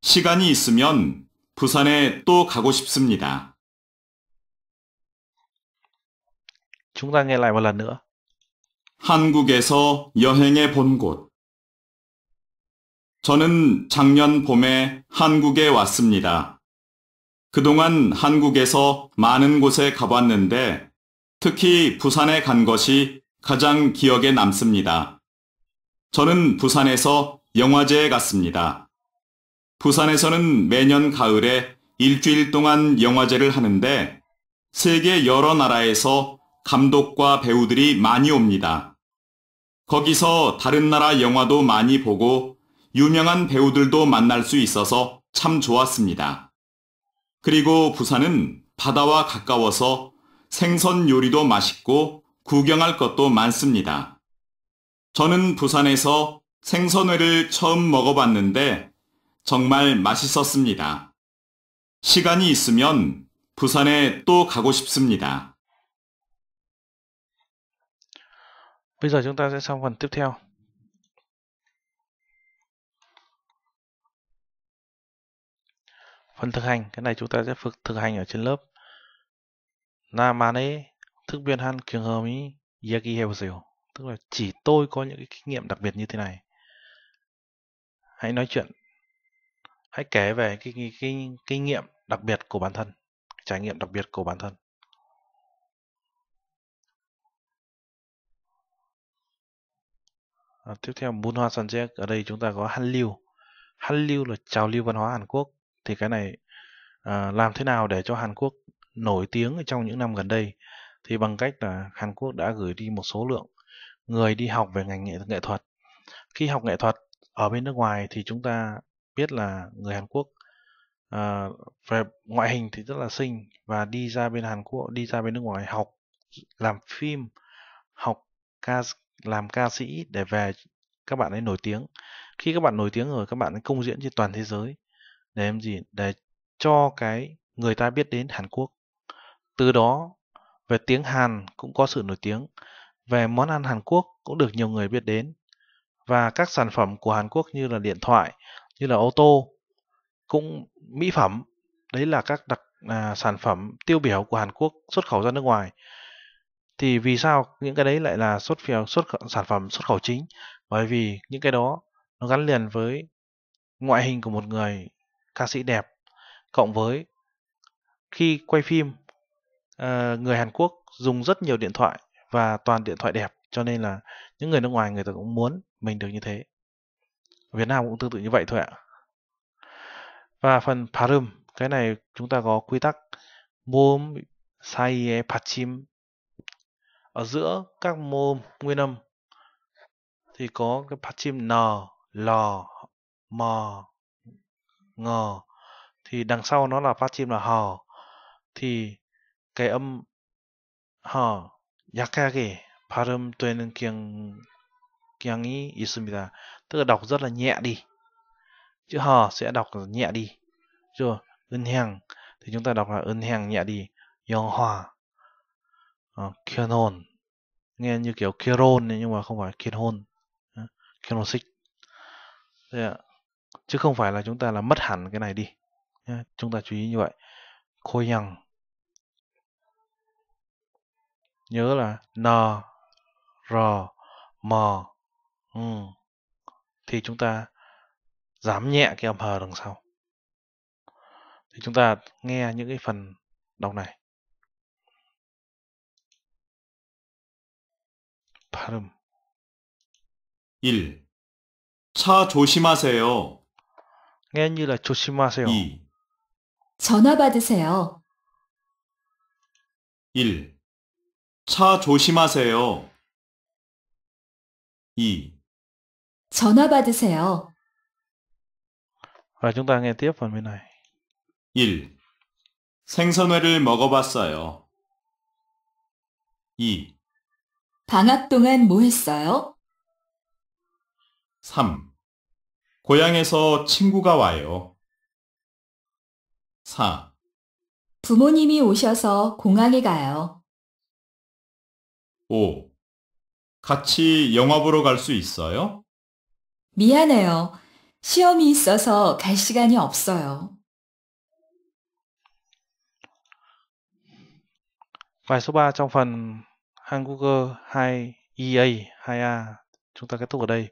시간이 있으면 부산에 또 가고 싶습니다. 한국에서 여행해 본 곳. 저는 작년 봄에 한국에 왔습니다. 그동안 한국에서 많은 곳에 가봤는데 특히 부산에 간 것이 가장 기억에 남습니다. 저는 부산에서 영화제에 갔습니다. 부산에서는 매년 가을에 일주일 동안 영화제를 하는데 세계 여러 나라에서 감독과 배우들이 많이 옵니다. 거기서 다른 나라 영화도 많이 보고 유명한 배우들도 만날 수 있어서 참 좋았습니다. 그리고 부산은 바다와 가까워서 생선 요리도 맛있고 구경할 것도 많습니다. 저는 부산에서 생선회를 처음 먹어봤는데 정말 맛있었습니다. 시간이 있으면 부산에 또 가고 싶습니다. Bây giờ chúng phần thực hành cái này chúng ta sẽ thực thực hành ở trên lớp là mà đấy thức viên han trường hợp ý yaki hebseo tức là chỉ tôi có những cái kinh nghiệm đặc biệt như thế này hãy nói chuyện hãy kể về cái, cái, cái kinh nghiệm đặc biệt của bản thân trải nghiệm đặc biệt của bản thân à, tiếp theo bún Hoa San ở đây chúng ta có han Lưu han Lưu là trào lưu văn hóa Hàn Quốc thì cái này à, làm thế nào để cho Hàn Quốc nổi tiếng trong những năm gần đây thì bằng cách là Hàn Quốc đã gửi đi một số lượng người đi học về ngành nghệ, nghệ thuật. Khi học nghệ thuật ở bên nước ngoài thì chúng ta biết là người Hàn Quốc à, về ngoại hình thì rất là xinh và đi ra bên Hàn Quốc, đi ra bên nước ngoài học làm phim, học ca làm ca sĩ để về các bạn ấy nổi tiếng. Khi các bạn nổi tiếng rồi các bạn ấy công diễn trên toàn thế giới để em gì để cho cái người ta biết đến Hàn Quốc từ đó về tiếng Hàn cũng có sự nổi tiếng về món ăn Hàn Quốc cũng được nhiều người biết đến và các sản phẩm của Hàn Quốc như là điện thoại như là ô tô cũng mỹ phẩm đấy là các đặc à, sản phẩm tiêu biểu của Hàn Quốc xuất khẩu ra nước ngoài thì vì sao những cái đấy lại là xuất phiếu xuất sản phẩm xuất khẩu chính bởi vì những cái đó nó gắn liền với ngoại hình của một người ca sĩ đẹp cộng với khi quay phim ờ, người Hàn Quốc dùng rất nhiều điện thoại và toàn điện thoại đẹp cho nên là những người nước ngoài người ta cũng muốn mình được như thế Việt Nam cũng tương tự như vậy thôi ạ và phần parum cái này chúng ta có quy tắc mồm sai e, pachim ở giữa các mồm nguyên âm thì có cái pachim n l m ngờ thì đằng sau nó là phát chim là hò thì cái âm hò 약하게 발음되는 경향, 경향이 있습니다. Tức là đọc rất là nhẹ đi. Chữ hò sẽ đọc nhẹ đi. chưa ân hàng thì chúng ta đọc là ân hàng nhẹ đi. Yong hòa. Ờ, kiên hồn. Nghe như kiểu kiên hồn nhưng mà không phải kiên hôn. Kiên hôn xích. Thế chứ không phải là chúng ta là mất hẳn cái này đi chúng ta chú ý như vậy khôi nhằng nhớ là n r m ừ. thì chúng ta giảm nhẹ cái âm hờ đằng sau thì chúng ta nghe những cái phần đọc này phát âm, 1. 차 조심하세요. nghe 조심하세요. 2 전화 받으세요. 1. 차 조심하세요. 2. 전화 받으세요. v chúng ta nghe tiếp phần bên này. 1. 생선회를 먹어봤어요. 2. 방학 동안 뭐 했어요? 3. 고향에서 친구가 와요. 4. 부모님이 오셔서 공항에 가요. 5. 같이 영화 보러 갈 수 있어요? 미안해요. 시험이 있어서 갈 시간이 없어요. Bài số 3 trong phần Hanguger 2 EA 2A chúng ta kết thúc ở đây.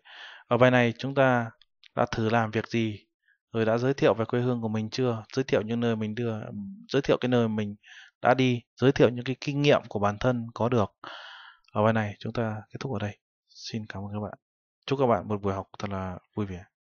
Ở bài này chúng ta đã thử làm việc gì, rồi đã giới thiệu về quê hương của mình chưa, giới thiệu những nơi mình đưa, giới thiệu cái nơi mình đã đi, giới thiệu những cái kinh nghiệm của bản thân có được. Ở bài này chúng ta kết thúc ở đây. Xin cảm ơn các bạn. Chúc các bạn một buổi học thật là vui vẻ.